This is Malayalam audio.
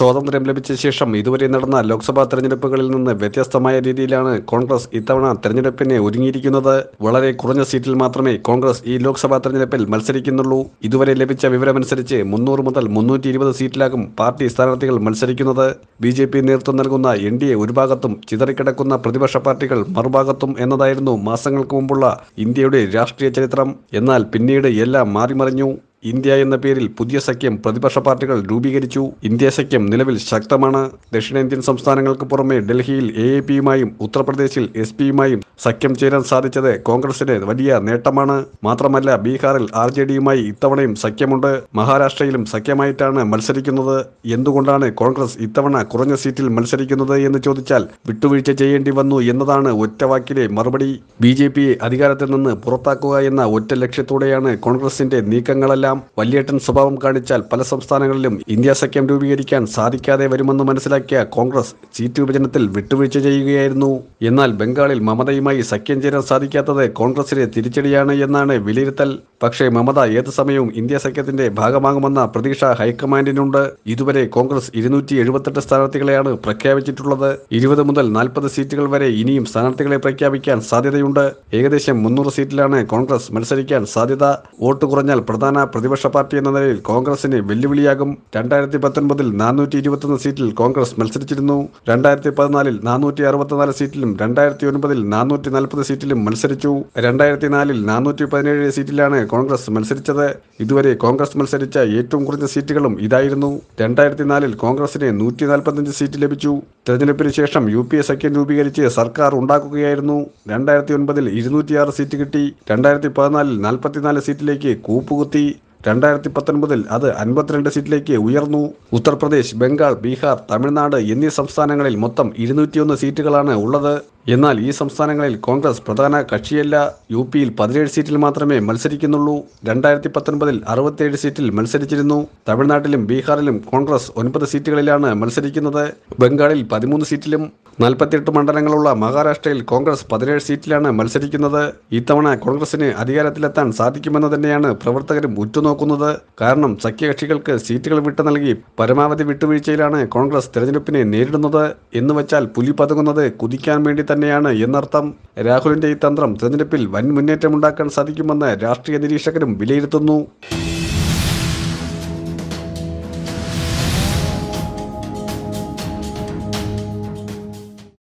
സ്വാതന്ത്ര്യം ലഭിച്ച ശേഷം ഇതുവരെ നടന്ന ലോക്സഭാ തെരഞ്ഞെടുപ്പുകളിൽ നിന്ന് വ്യത്യസ്തമായ രീതിയിലാണ് കോൺഗ്രസ് ഇത്തവണ തെരഞ്ഞെടുപ്പിനെ ഒരുങ്ങിയിരിക്കുന്നത് വളരെ കുറഞ്ഞ സീറ്റിൽ മാത്രമേ കോൺഗ്രസ് ഈ ലോക്സഭാ തെരഞ്ഞെടുപ്പിൽ മത്സരിക്കുന്നുള്ളൂ ഇതുവരെ ലഭിച്ച വിവരമനുസരിച്ച് മുന്നൂറ് മുതൽ മുന്നൂറ്റി ഇരുപത് സീറ്റിലാകും പാർട്ടി സ്ഥാനാർത്ഥികൾ മത്സരിക്കുന്നത് ബി ജെ പി നേതൃത്വം നൽകുന്ന എൻ ഡി എ ഒരു ഭാഗത്തും ചിതറിക്കിടക്കുന്ന പ്രതിപക്ഷ പാർട്ടികൾ മറുഭാഗത്തും എന്നതായിരുന്നു മാസങ്ങൾക്ക് മുമ്പുള്ള ഇന്ത്യയുടെ രാഷ്ട്രീയ ചരിത്രം എന്നാൽ പിന്നീട് എല്ലാം മാറിമറിഞ്ഞു ഇന്ത്യ എന്ന പേരിൽ പുതിയ സഖ്യം പ്രതിപക്ഷ പാർട്ടികൾ രൂപീകരിച്ചു ഇന്ത്യ സഖ്യം നിലവിൽ ശക്തമാണ് ദക്ഷിണേന്ത്യൻ സംസ്ഥാനങ്ങൾക്ക് പുറമെ ഡൽഹിയിൽ എ എ പിയുമായും ഉത്തർപ്രദേശിൽ എസ് പിയുമായും സഖ്യം ചേരാൻ സാധിച്ചത് കോൺഗ്രസിന് വലിയ നേട്ടമാണ് മാത്രമല്ല ബീഹാറിൽ ആർ ജെ ഡിയുമായി ഇത്തവണയും സഖ്യമുണ്ട് മഹാരാഷ്ട്രയിലും സഖ്യമായിട്ടാണ് മത്സരിക്കുന്നത് എന്തുകൊണ്ടാണ് കോൺഗ്രസ് ഇത്തവണ കുറഞ്ഞ സീറ്റിൽ മത്സരിക്കുന്നത് എന്ന് ചോദിച്ചാൽ വിട്ടുവീഴ്ച ചെയ്യേണ്ടി വന്നു എന്നതാണ് ഒറ്റവാക്കിലെ മറുപടി ബി ജെ പിയെ അധികാരത്തിൽ നിന്ന് പുറത്താക്കുക എന്ന ഒറ്റ ലക്ഷ്യത്തോടെയാണ് കോൺഗ്രസിന്റെ നീക്കങ്ങളെല്ലാം ഇതെല്ലാം വല്യേട്ടൻ സ്വഭാവം കാണിച്ചാൽ പല സംസ്ഥാനങ്ങളിലും ഇന്ത്യ സഖ്യം രൂപീകരിക്കാൻ സാധിക്കാതെ വരുമെന്ന് മനസ്സിലാക്കിയ കോൺഗ്രസ് സീറ്റ് വിഭജനത്തിൽ വിട്ടുവീഴ്ച ചെയ്യുകയായിരുന്നു എന്നാൽ ബംഗാളിൽ മമതയുമായി സഖ്യം ചേരാൻ സാധിക്കാത്തത് കോൺഗ്രസിലെ തിരിച്ചടിയാണ് എന്നാണ് വിലയിരുത്തൽ പക്ഷേ മമത ഏത് സമയവും ഇന്ത്യ സഖ്യത്തിന്റെ ഭാഗമാകുമെന്ന പ്രതീക്ഷ ഹൈക്കമാൻഡിനുണ്ട് ഇതുവരെ കോൺഗ്രസ് ഇരുന്നൂറ്റി എഴുപത്തെട്ട് സ്ഥാനാർത്ഥികളെയാണ് പ്രഖ്യാപിച്ചിട്ടുള്ളത് ഇരുപത് മുതൽ നാൽപ്പത് സീറ്റുകൾ വരെ ഇനിയും സ്ഥാനാർത്ഥികളെ പ്രഖ്യാപിക്കാൻ സാധ്യതയുണ്ട് ഏകദേശം മുന്നൂറ് സീറ്റിലാണ് കോൺഗ്രസ് മത്സരിക്കാൻ സാധ്യത വോട്ട് കുറഞ്ഞാൽ പ്രധാന പ്രതിപക്ഷ പാർട്ടി എന്ന നിലയിൽ കോൺഗ്രസിന് വെല്ലുവിളിയാകും രണ്ടായിരത്തി പത്തൊൻപതിൽ നാനൂറ്റി ഇരുപത്തൊന്ന് സീറ്റിൽ കോൺഗ്രസ് മത്സരിച്ചിരുന്നു രണ്ടായിരത്തി പതിനാലിൽ നാനൂറ്റി അറുപത്തിനാല് സീറ്റിലും രണ്ടായിരത്തി ഒൻപതിൽ നാനൂറ്റി നാൽപ്പത് സീറ്റിലും മത്സരിച്ചു രണ്ടായിരത്തി നാലിൽ നാനൂറ്റി പതിനേഴ് സീറ്റിലാണ് കോൺഗ്രസ് മത്സരിച്ചത് ഇതുവരെ കോൺഗ്രസ് മത്സരിച്ച ഏറ്റവും കുറഞ്ഞ സീറ്റുകളും ഇതായിരുന്നു രണ്ടായിരത്തി നാലിൽ കോൺഗ്രസിന് നൂറ്റി നാൽപ്പത്തഞ്ച് സീറ്റ് ലഭിച്ചു തെരഞ്ഞെടുപ്പിന് ശേഷം യു പി എ സഖ്യം രൂപീകരിച്ച് സർക്കാർ ഉണ്ടാക്കുകയായിരുന്നു രണ്ടായിരത്തി ഒൻപതിൽ ഇരുന്നൂറ്റിയാറ് സീറ്റ് കിട്ടി രണ്ടായിരത്തി പതിനാലിൽ നാൽപ്പത്തിനാല് സീറ്റിലേക്ക് കൂപ്പുകുത്തി രണ്ടായിരത്തി പത്തൊൻപതിൽ അത് അൻപത്തിരണ്ട് സീറ്റിലേക്ക് ഉയർന്നു ഉത്തർപ്രദേശ് ബംഗാൾ ബീഹാർ തമിഴ്നാട് എന്നീ സംസ്ഥാനങ്ങളിൽ മൊത്തം ഇരുന്നൂറ്റിയൊന്ന് സീറ്റുകളാണ് ഉള്ളത് എന്നാൽ ഈ സംസ്ഥാനങ്ങളിൽ കോൺഗ്രസ് പ്രധാന കക്ഷിയല്ല യു പിയിൽ പതിനേഴ് സീറ്റിൽ മാത്രമേ മത്സരിക്കുന്നുള്ളൂ രണ്ടായിരത്തി പത്തൊൻപതിൽ അറുപത്തിയേഴ് സീറ്റിൽ മത്സരിച്ചിരുന്നു തമിഴ്നാട്ടിലും ബീഹാറിലും കോൺഗ്രസ് ഒൻപത് സീറ്റുകളിലാണ് മത്സരിക്കുന്നത് ബംഗാളിൽ പതിമൂന്ന് സീറ്റിലും നാൽപ്പത്തിയെട്ട് മണ്ഡലങ്ങളുള്ള മഹാരാഷ്ട്രയിൽ കോൺഗ്രസ് പതിനേഴ് സീറ്റിലാണ് മത്സരിക്കുന്നത് ഇത്തവണ കോൺഗ്രസിന് അധികാരത്തിലെത്താൻ സാധിക്കുമെന്ന് തന്നെയാണ് പ്രവർത്തകരും ഉറ്റുനോക്കുന്നത് കാരണം സഖ്യകക്ഷികൾക്ക് സീറ്റുകൾ വിട്ടു നൽകി പരമാവധി വിട്ടുവീഴ്ചയിലാണ് കോൺഗ്രസ് തെരഞ്ഞെടുപ്പിനെ നേരിടുന്നത് എന്നുവെച്ചാൽ പുലി പതുങ്ങുന്നത് കുതിക്കാൻ വേണ്ടി തന്നെയാണ് എന്നർത്ഥം രാഹുലിന്റെ ഈ തന്ത്രം തെരഞ്ഞെടുപ്പിൽ വൻ മുന്നേറ്റമുണ്ടാക്കാൻ സാധിക്കുമെന്ന് രാഷ്ട്രീയ നിരീക്ഷകരും വിലയിരുത്തുന്നു